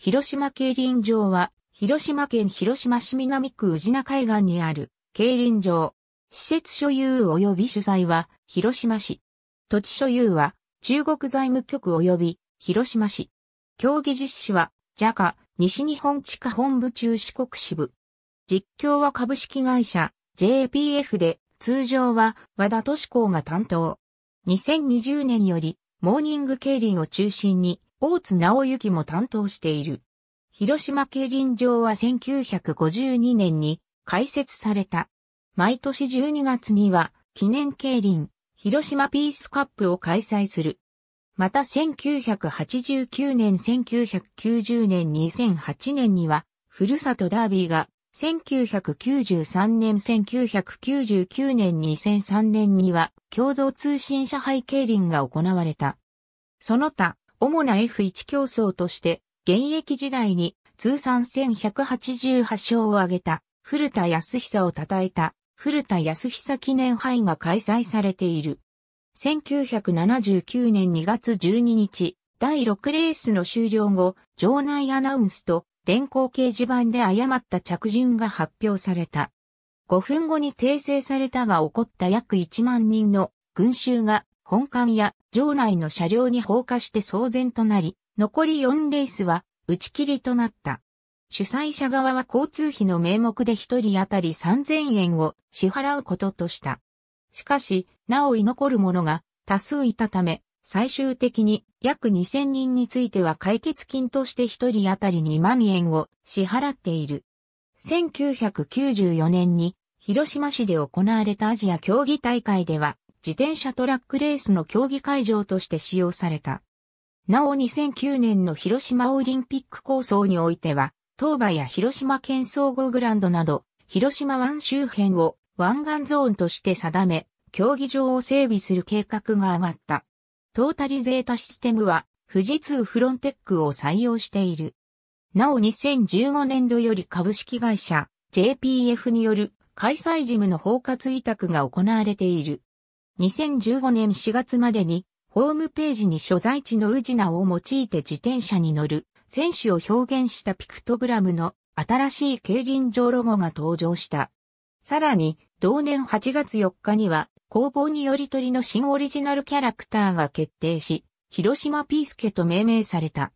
広島競輪場は、広島県広島市南区宇品海岸にある競輪場。施設所有及び主催は広島市。土地所有は中国財務局及び広島市。競技実施は JACA 西日本地下本部中四国支部。実況は株式会社 JPF で通常は和田敏子が担当。2020年よりモーニング競輪を中心に大津直行も担当している。広島競輪場は1952年に開設された。毎年12月には記念競輪、広島ピースカップを開催する。また1989年、1990年、2008年には、ふるさとダービーが、1993年、1999年、2003年には、共同通信社杯競輪が行われた。その他、主な F1 競争として、現役時代に通算1188勝を挙げた古田康久を称えた古田康久記念杯が開催されている。1979年2月12日、第6レースの終了後、場内アナウンスと電光掲示板で誤った着順が発表された。5分後に訂正されたが起こった約1万人の群衆が本館や場内の車両に放火して騒然となり、残り4レースは打ち切りとなった。主催者側は交通費の名目で1人当たり3000円を支払うこととした。しかし、なお居残る者が多数いたため、最終的に約2000人については解決金として1人当たり2万円を支払っている。1994年に広島市で行われたアジア競技大会では自転車トラックレースの競技会場として使用された。なお2009年の広島オリンピック構想においては、東馬や広島県総合グランドなど、広島湾周辺を湾岸ゾーンとして定め、競技場を整備する計画が上がった。トータリゼータシステムは、富士通フロンテックを採用している。なお2015年度より株式会社 JPF による開催事務の包括委託が行われている。2015年4月までに、ホームページに所在地の宇品を用いて自転車に乗る選手を表現したピクトグラムの新しい競輪場ロゴが登場した。さらに、同年8月4日には、工房により取りの新オリジナルキャラクターが決定し、広島ピースケと命名された。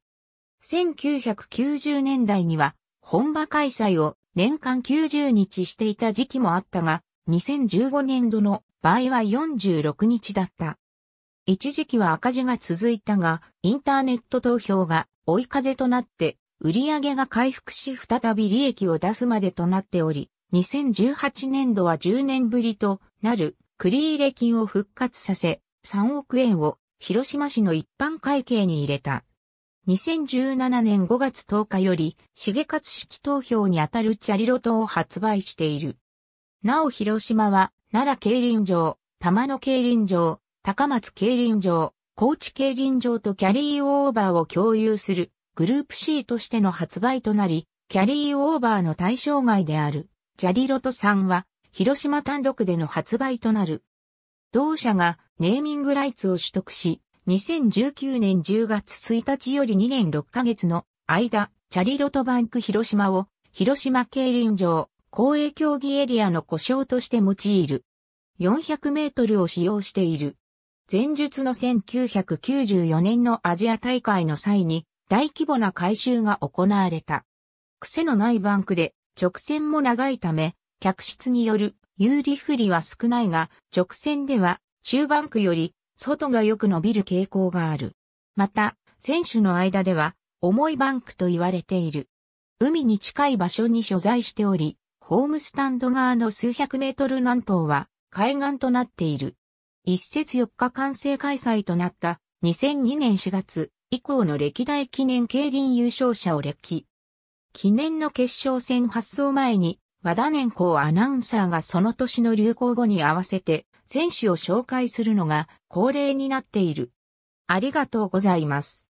1990年代には、本場開催を年間90日していた時期もあったが、2015年度の場合は46日だった。一時期は赤字が続いたが、インターネット投票が追い風となって、売上が回復し再び利益を出すまでとなっており、2018年度は10年ぶりとなる繰入金を復活させ、3億円を広島市の一般会計に入れた。2017年5月10日より、重勝式投票にあたるチャリロトを発売している。なお広島は、奈良競輪場、玉野競輪場、高松競輪場、高知競輪場とキャリーオーバーを共有するグループ C としての発売となり、キャリーオーバーの対象外であるジャリロトさんは広島単独での発売となる。同社がネーミングライツを取得し、2019年10月1日より2年6ヶ月の間、チャリロトバンク広島を広島競輪場、公営競技エリアの故障として用いる。400メートルを使用している。前述の1994年のアジア大会の際に大規模な改修が行われた。癖のないバンクで直線も長いため、客室による有利不利は少ないが、直線では中バンクより外がよく伸びる傾向がある。また、選手の間では重いバンクと言われている。海に近い場所に所在しており、ホームスタンド側の数百メートル南方は海岸となっている。一節4日完成開催となった2002年4月以降の歴代記念競輪優勝者を歴。記念の決勝戦発送前に和田年功アナウンサーがその年の流行語に合わせて選手を紹介するのが恒例になっている。ありがとうございます。